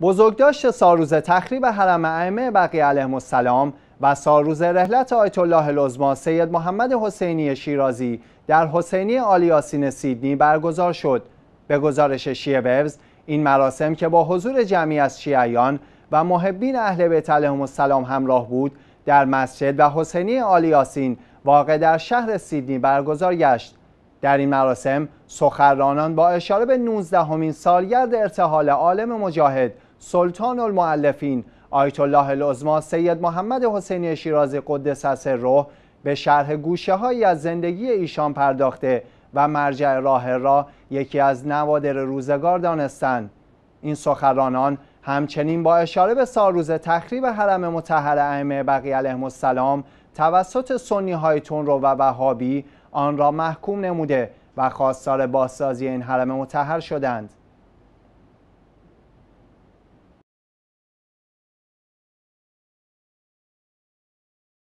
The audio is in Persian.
بزرگداشت ساروز تخریب حرم ائمه بقی علیهم السلام و ساروز رحلت آیت الله لزما سید محمد حسینی شیرازی در حسینی آلیاسین سیدنی برگزار شد به گزارش شیعه وبز این مراسم که با حضور جمعی از شیعیان و محبین اهل بیت علیهم السلام همراه بود در مسجد و حسینی آلیاسین واقع در شهر سیدنی برگزار گشت در این مراسم سخرانان با اشاره به 19 همین سالگرد ارتحال عالم مجاهد سلطان المعلفین آیت الله العظما سید محمد حسینی شیرازی قدس سره به شرح گوشه هایی از زندگی ایشان پرداخته و مرجع راه را یکی از نوادر روزگار دانستند این سخرانان همچنین با اشاره به سالروز تخریب حرم متحر ائمه بقی علیهم السلام توسط سنی های رو و وهابی آن را محکوم نموده و خواستار بازسازی این حرم متحر شدند